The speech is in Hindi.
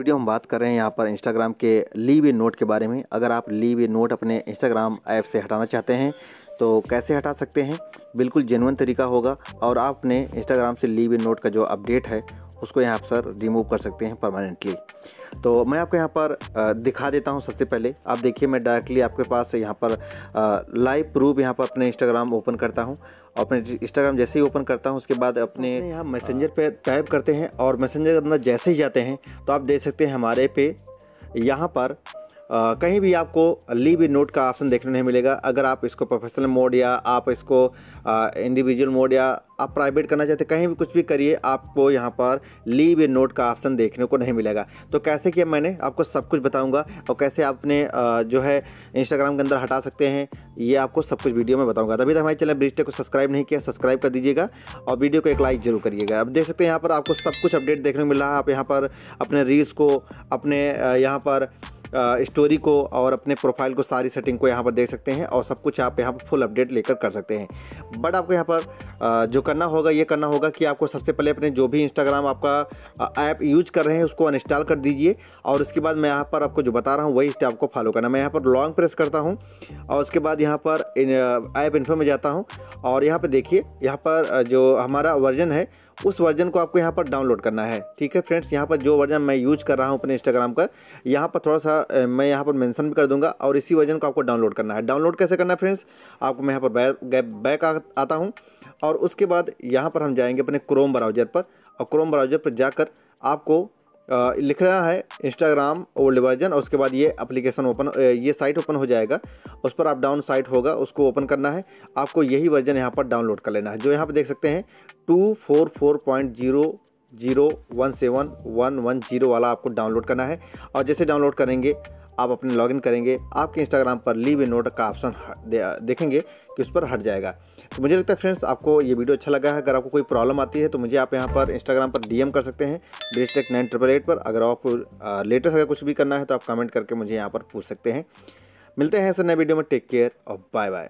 वीडियो हम बात कर रहे हैं यहाँ पर इंस्टाग्राम के लीव ए नोट के बारे में अगर आप लीव ए नोट अपने इंस्टाग्राम ऐप से हटाना चाहते हैं तो कैसे हटा सकते हैं बिल्कुल जेनवन तरीका होगा और आपने इंस्टाग्राम से लीव ए नोट का जो अपडेट है उसको यहाँ सर रिमूव कर सकते हैं परमानेंटली तो मैं आपको यहाँ पर दिखा देता हूँ सबसे पहले आप देखिए मैं डायरेक्टली आपके पास यहाँ पर लाइव प्रूफ यहाँ पर अपने इंस्टाग्राम ओपन करता हूँ अपने इंस्टाग्राम जैसे ही ओपन करता हूँ उसके बाद अपने यहाँ मैसेंजर पर टाइप करते हैं और मैसेंजर के अंदर जैसे ही जाते हैं तो आप देख सकते हैं हमारे पे यहाँ पर आ, कहीं भी आपको लीव इन नोट का ऑप्शन देखने नहीं मिलेगा अगर आप इसको प्रोफेशनल मोड या आप इसको इंडिविजुअल मोड या आप प्राइवेट करना चाहते कहीं भी कुछ भी करिए आपको यहाँ पर लीव इन नोट का ऑप्शन देखने को नहीं मिलेगा तो कैसे किया मैंने आपको सब कुछ बताऊँगा और कैसे आपने आ, जो है इंस्टाग्राम के अंदर हटा सकते हैं ये आपको सब कुछ वीडियो में बताऊँगा तभी तक हमारे चैनल ब्रिजटे को सब्सक्राइब नहीं किया सब्सक्राइब कर दीजिएगा और वीडियो को एक लाइक जरूर करिएगा अब देख सकते हैं यहाँ पर आपको सब कुछ अपडेट देखने को मिल रहा है आप यहाँ पर अपने रील्स को अपने यहाँ पर स्टोरी को और अपने प्रोफाइल को सारी सेटिंग को यहाँ पर देख सकते हैं और सब कुछ आप यहाँ पर फुल अपडेट लेकर कर सकते हैं बट आपको यहाँ पर जो करना होगा ये करना होगा कि आपको सबसे पहले अपने जो भी इंस्टाग्राम आपका ऐप यूज कर रहे हैं उसको अनइंस्टॉल कर दीजिए और उसके बाद मैं यहाँ पर आपको जो बता रहा हूँ वही स्टेप आपको फॉलो करना मैं यहाँ पर लॉन्ग प्रेस करता हूँ और उसके बाद यहाँ पर ऐप इन्फो में जाता हूँ और यहाँ पर देखिए यहाँ पर जो हमारा वर्जन है उस वर्जन को आपको यहाँ पर डाउनलोड करना है ठीक है फ्रेंड्स यहाँ पर जो वर्जन मैं यूज कर रहा हूँ अपने इंस्टाग्राम का यहाँ पर थोड़ा सा मैं यहाँ पर मैंसन भी कर दूंगा और इसी वर्जन को आपको डाउनलोड करना है डाउनलोड कैसे करना है फ्रेंड्स आपको मैं यहाँ पर बैक आता हूँ और उसके बाद यहाँ पर हम जाएंगे अपने क्रोम ब्राउजर पर और क्रोम ब्राउजर पर जाकर आपको लिख रहा है इंस्टाग्राम ओल्ड वर्जन और उसके बाद ये एप्लीकेशन ओपन ये साइट ओपन हो जाएगा उस पर आप डाउन साइट होगा उसको ओपन करना है आपको यही वर्जन यहाँ पर डाउनलोड कर लेना है जो यहाँ पर देख सकते हैं two four four point zero zero one seven one one zero वाला आपको डाउनलोड करना है और जैसे डाउनलोड करेंगे आप अपने लॉगिन करेंगे आपके इंस्टाग्राम पर लीव ए नोट का ऑप्शन देखेंगे कि उस पर हट जाएगा तो मुझे लगता है फ्रेंड्स आपको ये वीडियो अच्छा लगा है अगर आपको कोई प्रॉब्लम आती है तो मुझे आप यहाँ पर इंस्टाग्राम पर डीएम कर सकते हैं डिजिटेक नाइन ट्रिपल एट पर अगर आपको लेटेस्ट अगर कुछ भी करना है तो आप कमेंट करके मुझे यहाँ पर पूछ सकते हैं मिलते हैं ऐसे नए वीडियो में टेक केयर और बाय बाय